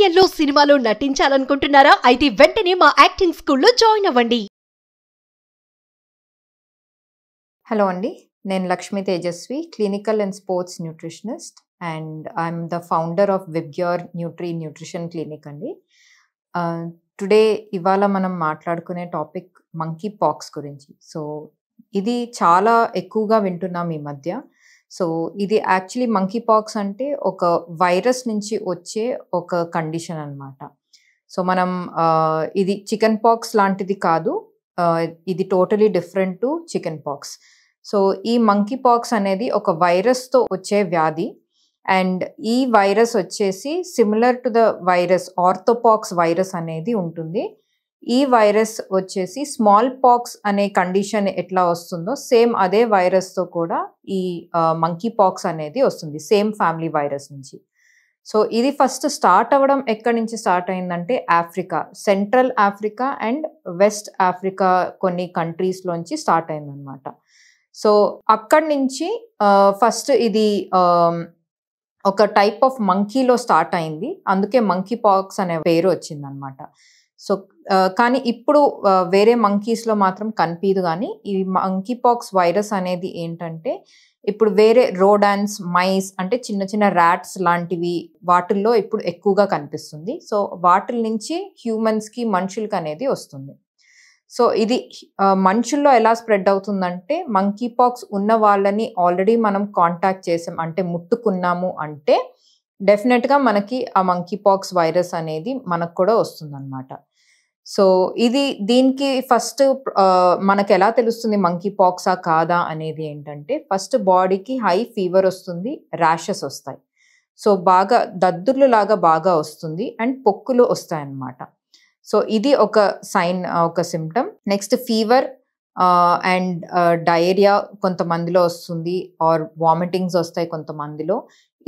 సీరియల్లో సినిమాలో నటించాలనుకుంటున్నారా అయితే వెంటనే మా యాక్టింగ్ స్కూల్లో జాయిన్ అవ్వండి హలో అండి నేను Lakshmi Tejaswi clinical and sports nutritionist and I'm the founder of VIBGYOR nutri nutrition clinic అండి టుడే ఇవాళ మనం మాట్లాడుకునే టాపిక్ మంకీ పాక్స్ గురించి సో ఇది చాలా ఎక్కువగా వింటున్నాం ఈ మధ్య సో ఇది యాక్చువల్లీ మంకీ పాక్స్ అంటే ఒక వైరస్ నుంచి వచ్చే ఒక కండిషన్ అనమాట సో మనం ఇది చికెన్ పాక్స్ లాంటిది కాదు ఇది totally different to chicken pox so ఈ మంకీ పాక్స్ అనేది ఒక వైరస్తో వచ్చే వ్యాధి అండ్ ఈ వైరస్ వచ్చేసి similar to the virus orthopox virus అనేది ఉంటుంది ఈ వైరస్ వచ్చేసి స్మాల్ పాక్స్ అనే కండిషన్ ఎట్లా వస్తుందో సేమ్ అదే వైరస్తో కూడా ఈ మంకీ పాక్స్ అనేది వస్తుంది సేమ్ ఫ్యామిలీ వైరస్ నుంచి సో ఇది ఫస్ట్ స్టార్ట్ అవ్వడం ఎక్కడి నుంచి స్టార్ట్ అయిందంటే Africa central Africa and west Africa కొన్ని కంట్రీస్లోంచి స్టార్ట్ అయిందనమాట సో అక్కడి నుంచి ఫస్ట్ ఇది ఒక టైప్ ఆఫ్ మంకీలో స్టార్ట్ అయింది అందుకే మంకీ పాక్స్ అనే పేరు వచ్చిందనమాట సో uh, కానీ ఇప్పుడు uh, వేరే మంకీస్లో మాత్రం కనిపించదు కానీ ఈ మంకీ పాక్స్ వైరస్ అనేది ఏంటంటే ఇప్పుడు వేరే రోడాన్స్ మైస్ అంటే చిన్న చిన్న ర్యాట్స్ లాంటివి వాటిల్లో ఇప్పుడు ఎక్కువగా కనిపిస్తుంది సో వాటి నుంచి హ్యూమన్స్కి మనుషులకి అనేది వస్తుంది సో ఇది uh, మనుషుల్లో ఎలా స్ప్రెడ్ అవుతుందంటే మంకీ పాక్స్ ఉన్న వాళ్ళని ఆల్రెడీ మనం కాంటాక్ట్ చేసాం అంటే ముట్టుకున్నాము అంటే డెఫినెట్గా మనకి ఆ మంకీ పాక్స్ వైరస్ అనేది మనకు కూడా వస్తుందన్నమాట సో ఇది దీనికి ఫస్ట్ మనకు ఎలా తెలుస్తుంది మంకీ పాక్సా కాదా అనేది ఏంటంటే ఫస్ట్ బాడీకి హై ఫీవర్ వస్తుంది ర్యాషెస్ వస్తాయి సో బాగా దద్దుర్లు లాగా బాగా వస్తుంది అండ్ పొక్కులు వస్తాయి అన్నమాట సో ఇది ఒక సైన్ ఒక symptom next fever and diarrhoea కొంతమందిలో వస్తుంది ఆర్ వామిటింగ్స్ వస్తాయి కొంతమందిలో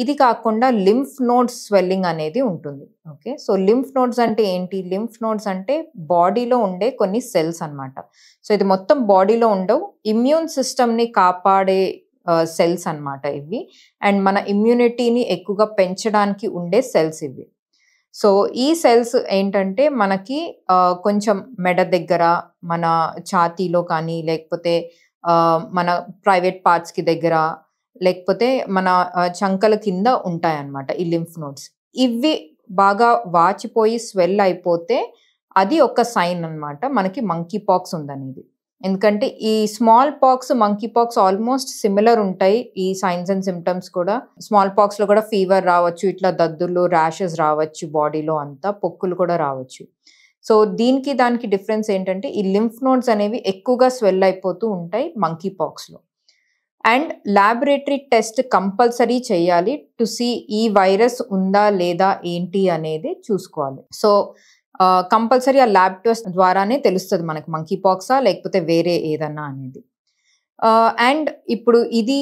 ఇది కాకుండా లింఫ్ నోడ్స్ స్వెల్లింగ్ అనేది ఉంటుంది ఓకే సో లింఫ్ నోడ్స్ అంటే ఏంటి లింఫ్ నోడ్స్ అంటే బాడీలో ఉండే కొన్ని సెల్స్ అనమాట సో ఇది మొత్తం బాడీలో ఉండవు ఇమ్యూన్ సిస్టమ్ని కాపాడే సెల్స్ అనమాట ఇవి అండ్ మన ఇమ్యూనిటీని ఎక్కువగా పెంచడానికి ఉండే సెల్స్ ఇవి సో ఈ సెల్స్ ఏంటంటే మనకి కొంచెం మెడ దగ్గర మన ఛాతీలో కానీ లేకపోతే మన ప్రైవేట్ పార్ట్స్కి దగ్గర లేకపోతే మన చంకల కింద ఉంటాయన్నమాట ఈ లింఫ్ నోడ్స్ ఇవి బాగా వాచిపోయి స్వెల్ అయిపోతే అది ఒక సైన్ అనమాట మనకి మంకీ పాక్స్ ఉందనేది ఎందుకంటే ఈ small pox monkey pox almost similar ఉంటాయి ఈ సైన్స్ అండ్ సిమ్టమ్స్ కూడా స్మాల్ పాక్స్లో కూడా ఫీవర్ రావచ్చు ఇట్లా దద్దులు ర్యాషెస్ రావచ్చు బాడీలో అంతా పొక్కులు కూడా రావచ్చు సో దీనికి దానికి డిఫరెన్స్ ఏంటంటే ఈ లింఫ్ నోడ్స్ అనేవి ఎక్కువగా స్వెల్ అయిపోతూ ఉంటాయి మంకీ పాక్స్లో అండ్ ల్యాబొరేటరీ టెస్ట్ కంపల్సరీ చేయాలి టు సీ ఈ వైరస్ ఉందా లేదా ఏంటి అనేది చూసుకోవాలి సో కంపల్సరీ ఆ ల్యాబ్ టెస్ట్ ద్వారానే తెలుస్తుంది మనకి మంకీ పాక్సా లేకపోతే వేరే ఏదన్నా అనేది అండ్ ఇప్పుడు ఇది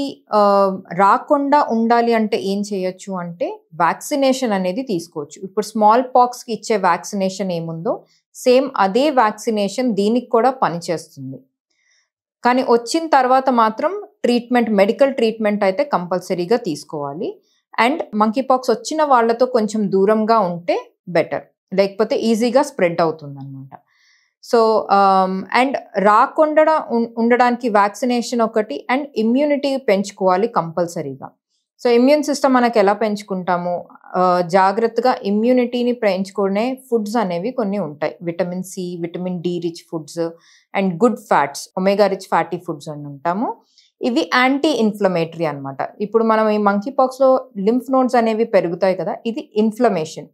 రాకుండా ఉండాలి అంటే ఏం చేయొచ్చు అంటే వ్యాక్సినేషన్ అనేది తీసుకోవచ్చు ఇప్పుడు స్మాల్ పాక్స్కి ఇచ్చే వ్యాక్సినేషన్ ఏముందో సేమ్ అదే వ్యాక్సినేషన్ దీనికి కూడా పనిచేస్తుంది కానీ వచ్చిన తర్వాత మాత్రం ట్రీట్మెంట్ మెడికల్ ట్రీట్మెంట్ అయితే కంపల్సరీగా తీసుకోవాలి అండ్ మంకీ పాక్స్ వచ్చిన వాళ్ళతో కొంచెం దూరంగా ఉంటే బెటర్ లేకపోతే ఈజీగా స్ప్రెడ్ అవుతుంది అనమాట సో అండ్ రాకుండా ఉండడానికి వ్యాక్సినేషన్ ఒకటి అండ్ ఇమ్యూనిటీ పెంచుకోవాలి కంపల్సరీగా సో ఇమ్యూన్ సిస్టమ్ మనకు ఎలా పెంచుకుంటాము జాగ్రత్తగా ఇమ్యూనిటీని పెంచుకునే ఫుడ్స్ అనేవి కొన్ని ఉంటాయి vitamin C vitamin D rich foods and good fats omega rich fatty foods అని ఉంటాము ఇవి యాంటీ ఇన్ఫ్లమేటరీ అనమాట ఇప్పుడు మనం ఈ మంకీ పాక్స్లో లింఫ్ నోడ్స్ అనేవి పెరుగుతాయి కదా ఇది ఇన్ఫ్లమేషన్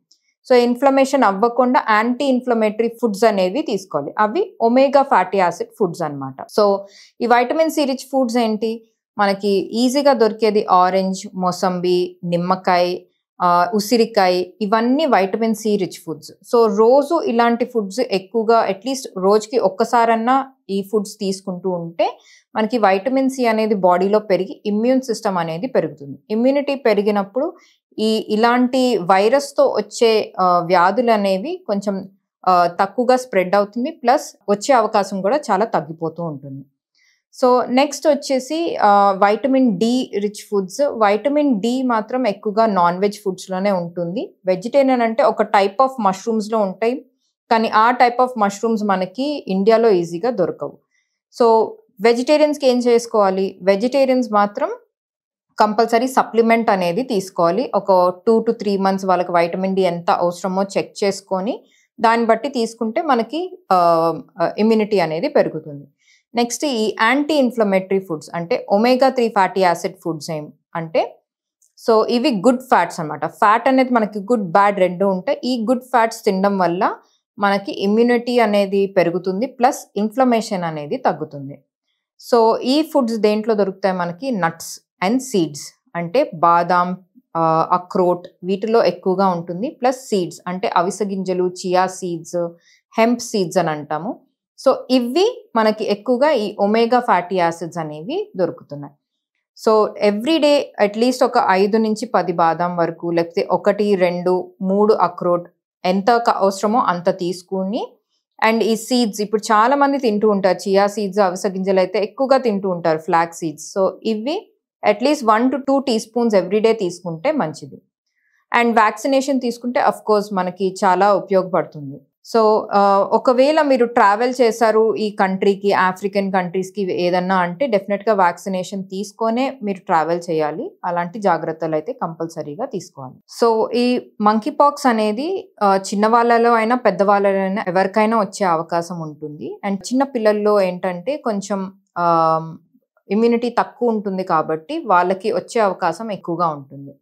సో ఇన్ఫ్లమేషన్ అవ్వకుండా యాంటీ ఇన్ఫ్లమేటరీ ఫుడ్స్ అనేవి తీసుకోవాలి అవి ఒమేగా ఫ్యాటీ యాసిడ్ ఫుడ్స్ అనమాట సో ఈ వైటమిన్ సి రిచ్ ఫుడ్స్ ఏంటి మనకి ఈజీగా దొరికేది ఆరెంజ్ మొసంబి నిమ్మకాయ ఉసిరికాయ ఇవన్నీ vitamin C rich foods so రోజు ఇలాంటి ఫుడ్స్ ఎక్కువగా అట్లీస్ట్ రోజుకి ఒక్కసారన్నా ఈ ఫుడ్స్ తీసుకుంటూ ఉంటే మనకి వైటమిన్ సి అనేది బాడీలో పెరిగి ఇమ్యూన్ సిస్టమ్ అనేది పెరుగుతుంది ఇమ్యూనిటీ పెరిగినప్పుడు ఈ ఇలాంటి వైరస్తో వచ్చే వ్యాధులు అనేవి కొంచెం తక్కువగా స్ప్రెడ్ అవుతుంది ప్లస్ వచ్చే అవకాశం కూడా చాలా తగ్గిపోతూ ఉంటుంది సో నెక్స్ట్ వచ్చేసి vitamin D rich foods vitamin D మాత్రం ఎక్కువగా నాన్ వెజ్ ఫుడ్స్లోనే ఉంటుంది వెజిటేరియన్ అంటే ఒక టైప్ ఆఫ్ మష్రూమ్స్లో ఉంటాయి కానీ ఆ టైప్ ఆఫ్ మష్రూమ్స్ మనకి ఇండియాలో ఈజీగా దొరకవు సో వెజిటేరియన్స్కి ఏం చేసుకోవాలి వెజిటేరియన్స్ మాత్రం కంపల్సరీ సప్లిమెంట్ అనేది తీసుకోవాలి ఒక టూ టు త్రీ మంత్స్ వాళ్ళకి వైటమిన్ డి ఎంత అవసరమో చెక్ చేసుకొని దాన్ని బట్టి తీసుకుంటే మనకి ఇమ్యూనిటీ అనేది పెరుగుతుంది నెక్స్ట్ ఈ యాంటీ ఇన్ఫ్లమేటరీ ఫుడ్స్ అంటే omega three fatty acid foods ఏం అంటే సో ఇవి గుడ్ ఫ్యాట్స్ అనమాట ఫ్యాట్ అనేది మనకి గుడ్ బ్యాడ్ రెండు ఉంటాయి ఈ గుడ్ ఫ్యాట్స్ తినడం వల్ల మనకి ఇమ్యూనిటీ అనేది పెరుగుతుంది ప్లస్ ఇన్ఫ్లమేషన్ అనేది తగ్గుతుంది సో ఈ ఫుడ్స్ దేంట్లో దొరుకుతాయి మనకి నట్స్ అండ్ సీడ్స్ అంటే బాదాం అక్రోట్ వీటిలో ఎక్కువగా ఉంటుంది ప్లస్ సీడ్స్ అంటే అవిస గింజలు చియా సీడ్స్ హెంప్ సీడ్స్ అని అంటాము సో ఇవి మనకి ఎక్కువగా ఈ ఒమేగా ఫ్యాటీ యాసిడ్స్ అనేవి దొరుకుతున్నాయి సో ఎవ్రీడే అట్లీస్ట్ ఒక ఐదు నుంచి పది బాదం వరకు లేకపోతే ఒకటి రెండు మూడు అక్రోట్ ఎంత అవసరమో అంత తీసుకుని అండ్ ఈ సీడ్స్ ఇప్పుడు చాలా మంది తింటూ ఉంటారు చియా సీడ్స్ అవిస గింజలు అయితే ఎక్కువగా తింటూ ఉంటారు ఫ్లాక్ సీడ్స్ సో ఇవి at least one to two teaspoons everyday తీసుకుంటే మంచిది అండ్ వ్యాక్సినేషన్ తీసుకుంటే అఫ్కోర్స్ మనకి చాలా ఉపయోగపడుతుంది సో ఒకవేళ మీరు ట్రావెల్ చేశారు ఈ కంట్రీకి ఆఫ్రికన్ కంట్రీస్కి ఏదన్నా అంటే డెఫినెట్గా వ్యాక్సినేషన్ తీసుకొనే మీరు ట్రావెల్ చేయాలి అలాంటి జాగ్రత్తలు అయితే కంపల్సరీగా తీసుకోవాలి సో ఈ మంకీ పాక్స్ అనేది చిన్న వాళ్ళలో అయినా పెద్దవాళ్ళలో అయినా ఎవరికైనా వచ్చే అవకాశం ఉంటుంది అండ్ చిన్న పిల్లల్లో ఏంటంటే కొంచెం ఇమ్యూనిటీ తక్కువ ఉంటుంది కాబట్టి వాళ్ళకి వచ్చే అవకాశం ఎక్కువగా ఉంటుంది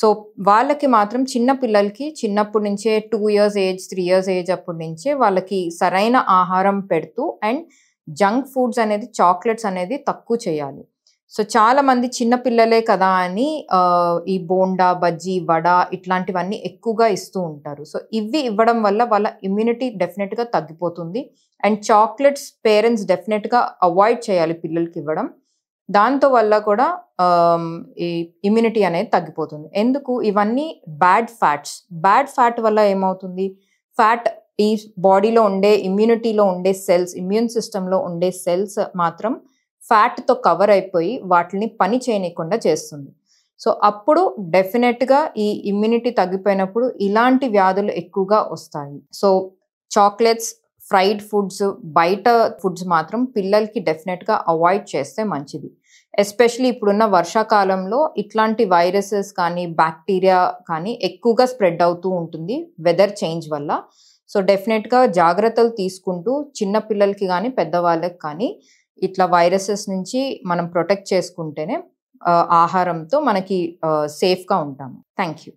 సో వాళ్ళకి మాత్రం చిన్న పిల్లలకి చిన్నప్పటి నుంచే two years age three years age అప్పటి నుంచే వాళ్ళకి సరైన ఆహారం పెడుతూ అండ్ జంక్ ఫుడ్స్ అనేది చాక్లెట్స్ అనేది తక్కువ చేయాలి సో చాలామంది పిల్లలే కదా అని ఈ బోండా బజ్జీ వడ ఇట్లాంటివన్నీ ఎక్కువగా ఇస్తూ ఉంటారు సో ఇవి ఇవ్వడం వల్ల వాళ్ళ ఇమ్యూనిటీ డెఫినెట్గా తగ్గిపోతుంది అండ్ చాక్లెట్స్ పేరెంట్స్ డెఫినెట్గా అవాయిడ్ చేయాలి పిల్లలకి ఇవ్వడం దాంతో వల్ల కూడా ఈ ఇమ్యూనిటీ అనేది తగ్గిపోతుంది ఎందుకు ఇవన్నీ బ్యాడ్ ఫ్యాట్స్ బ్యాడ్ ఫ్యాట్ వల్ల ఏమవుతుంది ఫ్యాట్ ఈ బాడీలో ఉండే ఇమ్యూనిటీలో ఉండే సెల్స్ ఇమ్యూన్ సిస్టంలో ఉండే సెల్స్ మాత్రం ఫ్యాట్తో కవర్ అయిపోయి వాటిని పని చేయనీయకుండా చేస్తుంది సో అప్పుడు డెఫినెట్గా ఈ ఇమ్యూనిటీ తగ్గిపోయినప్పుడు ఇలాంటి వ్యాధులు ఎక్కువగా వస్తాయి సో చాక్లెట్స్ ఫ్రైడ్ ఫుడ్స్ బయట ఫుడ్స్ మాత్రం పిల్లలకి డెఫినెట్గా అవాయిడ్ చేస్తే మంచిది ఎస్పెషలీ ఇప్పుడున్న వర్షాకాలంలో ఇట్లాంటి వైరసెస్ కానీ బ్యాక్టీరియా కానీ ఎక్కువగా స్ప్రెడ్ అవుతూ ఉంటుంది వెదర్ చేంజ్ వల్ల సో డెఫినెట్గా జాగ్రత్తలు తీసుకుంటూ చిన్న పిల్లలకి కానీ పెద్దవాళ్ళకి కానీ ఇట్లా వైరసెస్ నుంచి మనం ప్రొటెక్ట్ చేసుకుంటేనే ఆహారంతో మనకి సేఫ్గా ఉంటాము థ్యాంక్ యూ